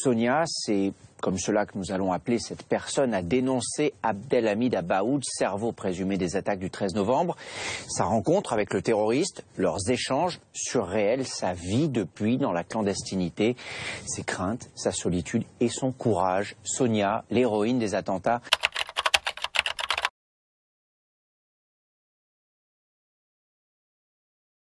Sonia, c'est comme cela que nous allons appeler cette personne, a dénoncé Abdelhamid Abaoud, cerveau présumé des attaques du 13 novembre. Sa rencontre avec le terroriste, leurs échanges surréels, sa vie depuis dans la clandestinité, ses craintes, sa solitude et son courage. Sonia, l'héroïne des attentats.